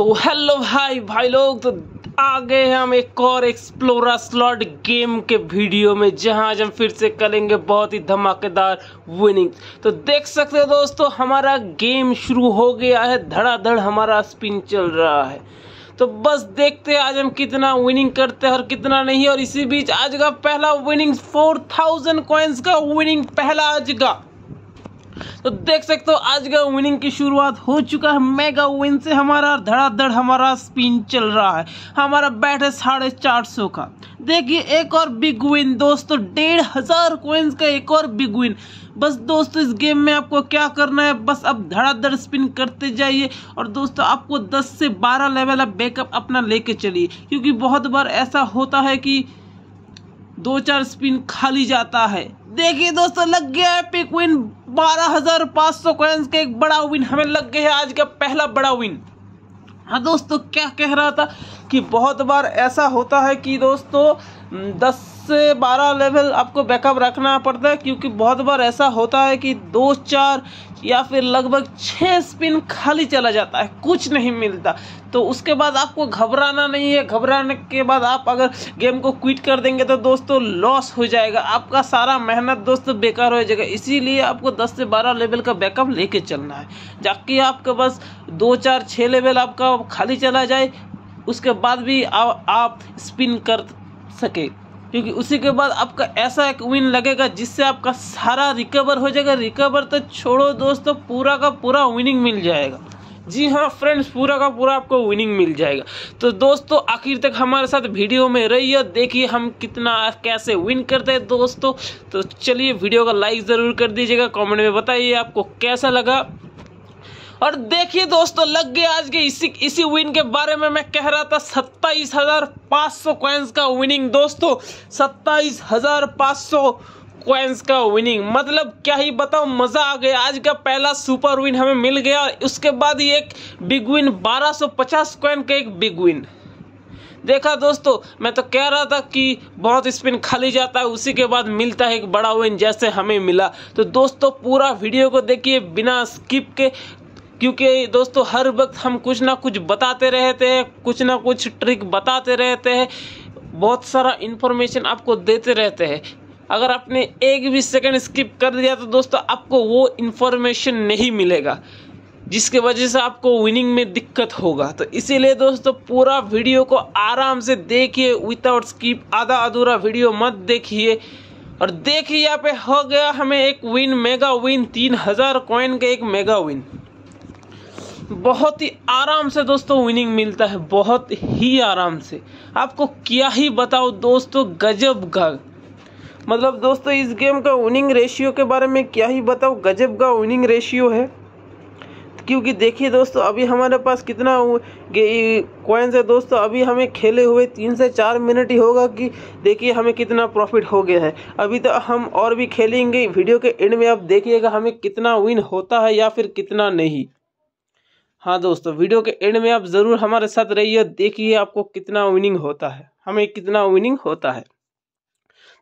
तो हेलो भाई भाई लोग तो आ गए हम एक और एक्सप्लोरा स्लॉट गेम के वीडियो में जहां आज हम फिर से करेंगे बहुत ही धमाकेदार विनिंग तो देख सकते हो दोस्तों हमारा गेम शुरू हो गया है धड़ाधड़ हमारा स्पिन चल रहा है तो बस देखते हैं आज हम कितना विनिंग करते हैं और कितना नहीं और इसी बीच आज का पहला विनिंग फोर थाउजेंड का विनिंग पहला आज का तो देख सकते हो आज का विनिंग की शुरुआत हो चुका है मेगा विन से हमारा धड़ाधड़ हमारा स्पिन चल रहा है हमारा बैट है साढ़े चार सौ का देखिए एक और बिग विन दोस्तों डेढ़ हज़ार कोइंस का एक और बिग विन बस दोस्तों इस गेम में आपको क्या करना है बस आप धड़ाधड़ स्पिन करते जाइए और दोस्तों आपको दस से बारह लेवल आप बैकअप अपना लेके चलिए क्योंकि बहुत बार ऐसा होता है कि दो चार स्पिन खाली जाता है देखिए दोस्तों लग गया है पिक विन बारह हजार पाँच सौ कॉइन्स का एक बड़ा विन हमें लग गया है आज का पहला बड़ा विन हाँ दोस्तों क्या कह रहा था कि बहुत बार ऐसा होता है कि दोस्तों दस से 12 लेवल आपको बैकअप रखना पड़ता है क्योंकि बहुत बार ऐसा होता है कि दो चार या फिर लगभग छः स्पिन खाली चला जाता है कुछ नहीं मिलता तो उसके बाद आपको घबराना नहीं है घबराने के बाद आप अगर गेम को क्विट कर देंगे तो दोस्तों लॉस हो जाएगा आपका सारा मेहनत दोस्तों बेकार हो जाएगा इसीलिए आपको 10 से 12 लेवल का बैकअप लेके चलना है जबकि आपके पास दो चार छः लेवल आपका खाली चला जाए उसके बाद भी आ, आप स्पिन कर सके क्योंकि उसी के बाद आपका ऐसा एक विन लगेगा जिससे आपका सारा रिकवर हो जाएगा रिकवर तो छोड़ो दोस्तों तो पूरा का पूरा विनिंग मिल जाएगा जी हाँ फ्रेंड्स पूरा का पूरा आपको विनिंग मिल जाएगा तो दोस्तों आखिर तक हमारे साथ वीडियो में रहिए देखिए हम कितना कैसे विन करते हैं दोस्तों तो चलिए वीडियो का लाइक ज़रूर कर दीजिएगा कमेंट में बताइए आपको कैसा लगा और देखिए दोस्तों लग गया आज के इसी इसी विन के बारे में मैं कह रहा था सत्ताईस हजार पाँच सौ क्वेंस का विनिंग दोस्तों सत्ताईस हजार पाँच सौ क्वेंस का विनिंग मतलब क्या ही बताओ मज़ा आ गया आज का पहला सुपर विन हमें मिल गया उसके बाद ही एक बिग विन 1250 क्वेंस का एक बिग विन देखा दोस्तों मैं तो कह रहा था कि बहुत स्पिन खाली जाता है उसी के बाद मिलता है एक बड़ा विन जैसे हमें मिला तो दोस्तों पूरा वीडियो को देखिए बिना स्किप के क्योंकि दोस्तों हर वक्त हम कुछ ना कुछ बताते रहते हैं कुछ ना कुछ ट्रिक बताते रहते हैं बहुत सारा इन्फॉर्मेशन आपको देते रहते हैं अगर आपने एक भी सेकंड स्किप कर दिया तो दोस्तों आपको वो इन्फॉर्मेशन नहीं मिलेगा जिसके वजह से आपको विनिंग में दिक्कत होगा तो इसीलिए दोस्तों पूरा वीडियो को आराम से देखिए विदाउट स्किप आधा अधूरा वीडियो मत देखिए और देखिए यहाँ पे हो गया हमें एक विन मेगा विन तीन हज़ार कॉइन का एक मेगा विन बहुत ही आराम से दोस्तों विनिंग मिलता है बहुत ही आराम से आपको क्या ही बताओ दोस्तों गजब का मतलब दोस्तों इस गेम का विनिंग रेशियो के बारे में क्या ही बताओ गजब का विनिंग रेशियो है क्योंकि देखिए दोस्तों अभी हमारे पास कितना कॉइन्स है दोस्तों अभी हमें खेले हुए तीन से चार मिनट ही होगा कि देखिए हमें कितना प्रॉफिट हो गया है अभी तो हम और भी खेलेंगे वीडियो के एंड में आप देखिएगा हमें कितना विन होता है या फिर कितना नहीं हाँ दोस्तों वीडियो के एंड में आप ज़रूर हमारे साथ रहिए देखिए आपको कितना विनिंग होता है हमें कितना विनिंग होता है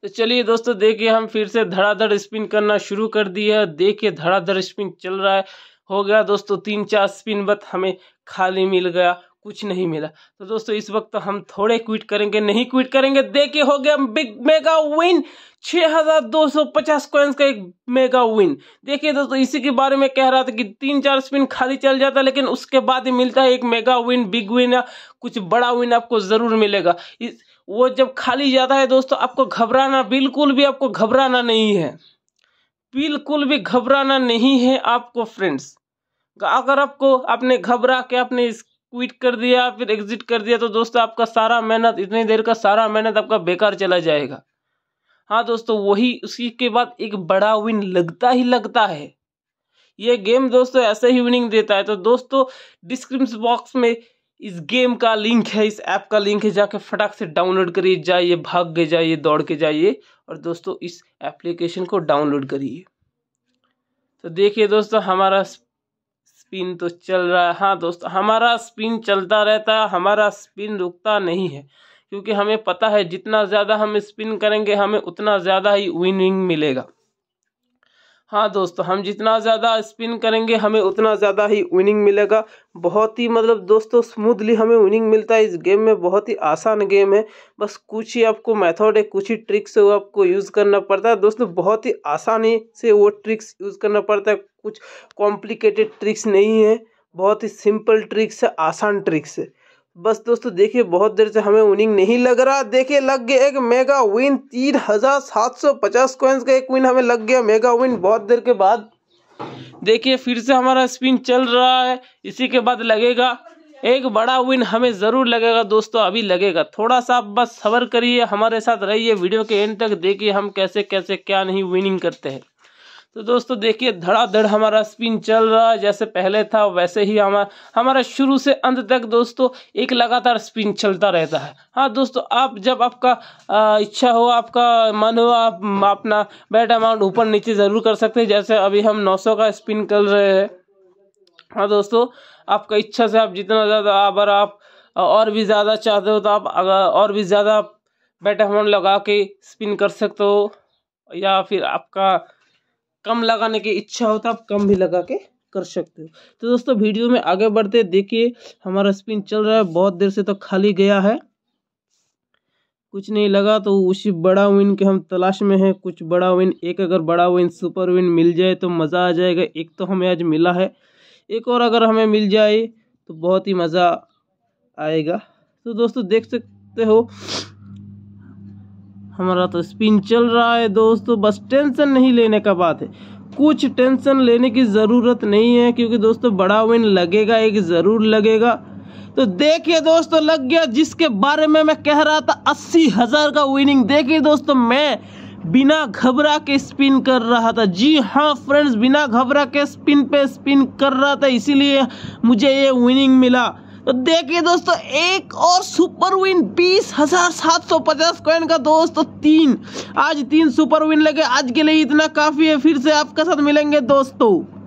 तो चलिए दोस्तों देखिए हम फिर से धड़ाधड़ स्पिन करना शुरू कर है देखिए धड़ाधड़ स्पिन चल रहा है हो गया दोस्तों तीन चार स्पिन बत हमें खाली मिल गया कुछ नहीं मिला तो दोस्तों इस वक्त तो हम थोड़े क्विट करेंगे नहीं क्विट करेंगे देखे हो गया बिग मेगा विन 6250 कॉइंस का एक मेगा विन देखिए दोस्तों इसी के बारे में कह रहा था कि तीन चार स्पिन खाली चल जाता लेकिन उसके बाद ही मिलता है एक मेगा विन बिग विन या कुछ बड़ा विन आपको ज़रूर मिलेगा इस वो जब खाली जाता है दोस्तों आपको घबराना बिल्कुल भी आपको घबराना नहीं है बिल्कुल भी घबराना नहीं है आपको फ्रेंड्स अगर आपको आपने घबरा के अपने इस क्विट कर दिया फिर एग्जिट कर दिया तो दोस्तों आपका सारा मेहनत इतनी देर का सारा मेहनत आपका बेकार चला जाएगा हाँ दोस्तों वही उसी के बाद एक बड़ा विन लगता ही लगता है ये गेम दोस्तों ऐसे ही विनिंग देता है तो दोस्तों डिस्क्रिप्शन बॉक्स में इस गेम का लिंक है इस ऐप का लिंक है जाके फटाक से डाउनलोड करिए जाइए भाग के जाइए दौड़ के जाइए और दोस्तों इस एप्लीकेशन को डाउनलोड करिए तो देखिए दोस्तों हमारा स्पिन तो चल रहा है हाँ दोस्त हमारा स्पिन चलता रहता है हमारा स्पिन रुकता नहीं है क्योंकि हमें पता है जितना ज़्यादा हम स्पिन करेंगे हमें उतना ज़्यादा ही विनिंग मिलेगा हाँ दोस्तों हम जितना ज़्यादा स्पिन करेंगे हमें उतना ज़्यादा ही विनिंग मिलेगा बहुत ही मतलब दोस्तों स्मूथली हमें विनिंग मिलता है इस गेम में बहुत ही आसान गेम है बस कुछ ही आपको मेथड है कुछ ही ट्रिक्स है वो आपको यूज़ करना पड़ता है दोस्तों बहुत ही आसानी से वो ट्रिक्स यूज़ करना पड़ता है कुछ कॉम्प्लिकेटेड ट्रिक्स नहीं है बहुत ही सिंपल ट्रिक्स है आसान ट्रिक्स है बस दोस्तों देखिए बहुत देर से हमें विनिंग नहीं लग रहा देखिए लग गया एक मेगा विन तीन हजार सात सौ पचास कॉइन्स का एक विन हमें लग गया मेगा विन बहुत देर के बाद देखिए फिर से हमारा स्पिन चल रहा है इसी के बाद लगेगा एक बड़ा विन हमें ज़रूर लगेगा दोस्तों अभी लगेगा थोड़ा सा आप बस सबर करिए हमारे साथ रहिए वीडियो के एंड तक देखिए हम कैसे कैसे क्या नहीं विनिंग करते हैं तो दोस्तों देखिए धड़ाधड़ हमारा स्पिन चल रहा है जैसे पहले था वैसे ही हमारा हमारा शुरू से अंत तक दोस्तों एक लगातार स्पिन चलता रहता है हाँ दोस्तों आप जब आपका आ, इच्छा हो आपका मन हो आप अपना बैट अमाउंट ऊपर नीचे ज़रूर कर सकते हैं जैसे अभी हम 900 का स्पिन कर रहे हैं हाँ दोस्तों आपका इच्छा से आप जितना ज़्यादा अगर आप और भी ज़्यादा चाहते हो तो आप अगर और भी ज़्यादा बैट अमाउंट लगा के स्पिन कर सकते हो या फिर आपका कम लगाने की इच्छा हो तो आप कम भी लगा के कर सकते हो तो दोस्तों वीडियो में आगे बढ़ते देखिए हमारा स्पिन चल रहा है बहुत देर से तो खाली गया है कुछ नहीं लगा तो उसी बड़ा विन के हम तलाश में हैं कुछ बड़ा विन एक अगर बड़ा विन सुपर विन मिल जाए तो मज़ा आ जाएगा एक तो हमें आज मिला है एक और अगर हमें मिल जाए तो बहुत ही मज़ा आएगा तो दोस्तों देख सकते हो हमारा तो स्पिन चल रहा है दोस्तों बस टेंशन नहीं लेने का बात है कुछ टेंशन लेने की ज़रूरत नहीं है क्योंकि दोस्तों बड़ा विन लगेगा एक ज़रूर लगेगा तो देखिए दोस्तों लग गया जिसके बारे में मैं कह रहा था अस्सी हज़ार का विनिंग देखिए दोस्तों मैं बिना घबरा के स्पिन कर रहा था जी हाँ फ्रेंड्स बिना घबरा के स्पिन पे स्पिन कर रहा था इसीलिए मुझे ये विनिंग मिला तो देखिए दोस्तों एक और सुपर विन बीस हजार सात सौ पचास कॉइन का दोस्तों तीन आज तीन सुपर विन लगे आज के लिए इतना काफी है फिर से आपके साथ मिलेंगे दोस्तों